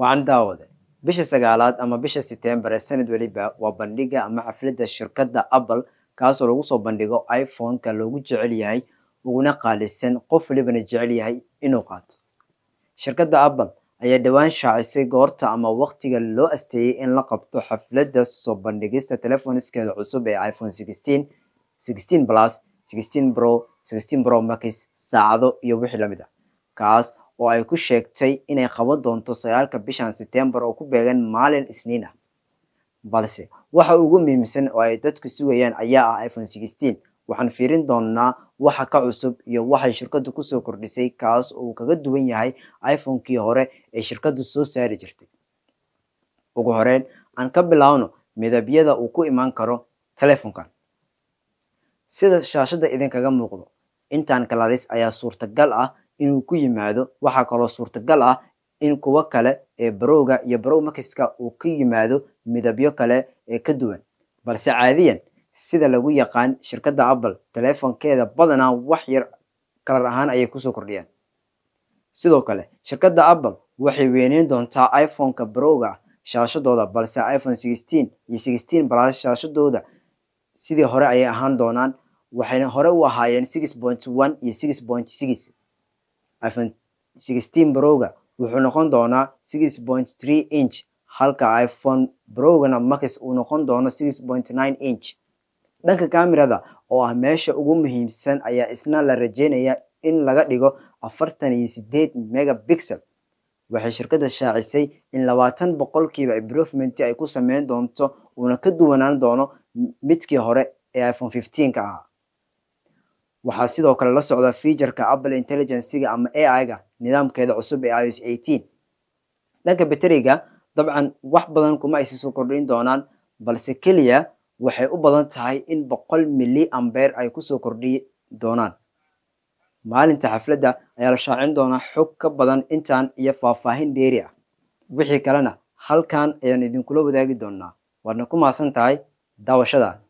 wacan daawade bisha sagaalaad ama bisha setembar ee sanad weliba waa bandhiga ama xaflada shirkadda apple kaasoo lagu soo bandhigo iphone-ka loogu jecel yahay uguna qaalisan qof walibana jecel yahay inuu qaato shirkadda apple ayaa dhowaan shaacisay goorta ama waqtiga loo asteeyey in la qabto xafladda soo bandhigista telefoniskeeda cusub ee iphone sixteen sixteen plus sixteen bro sixteen bro max saacado iyo wixii lamid ah kaas oo ay ku sheegtay inay qaban doonto sagaalka bishan setembar oo ku beegan maalin isniin ah balse waxa ugu muhiimsan oo ay dadku sugayaan ayaa ah iphone sixteen waxaan fiirin doonaa waxa ka cusub iyo waxay shirkaddu kusoo kordhisay kaas oo uu kaga duwan yahay iphone-kii hore ee shirkaddu soo saari jirtay ugu horeyn aan ka bilaawno midabyada uu ku imaan karo telefonkan sida shaashadda idinkaga muuqdo intaan kalaadis ayaa suurtagal ah inuu ku yimaado waxaa kaloo suurtagal ah in kuwo kale ee barowga iyo barow makiska uu ka yimaado midabyo kale ee ka duwan balse caadiyan sida lagu yaqaan shirkadda apple telefoonkeeda badanaa wax yar kalar ahaan ayay kusoo kordhiyaan sidoo kale shirkadda apple waxay weyneyn doontaa iphoneka ka barowga shaashadooda balse iphone sixteen iyo sixteen balaas shaashadooda sidii hore ayay ahaan doonaan waxayna hore u ahaayeen six point one iyo six point six iphone sixteen broga wuxuu noqon doonaa six point three inch halka iphone brogana max uu noqon doono six point nine inch dhanka kamirada oo ah meesha ugu muhiimsan ayaa isna la rajeynaya in laga dhigo afartan iyo sideed megapixel waxay shirkada shaacisay in labaatan boqolkiiba improvement ay ku sameyn doonto uuna ka duwanaan doono midkii hore ee iphone ka ah waxaa sidoo kale la socda fiijarka apple intelligencega ama a i-ga nidaamkeeda cusub ee ios eighteen dhanka bateriga dabcan wax badan kuma aysa soo kordhin doonaan balse keliya waxay u badan tahay in boqol milli ambeer ay kusoo kordhi doonaan maalinta xafladda ayaa la shaacin doonaa xog ka badan intan iyo faahfaahin dheeri ah wixii kalena halkan ayaan idinkula wadaagi doonaa waadna ku maasan tahay daawashada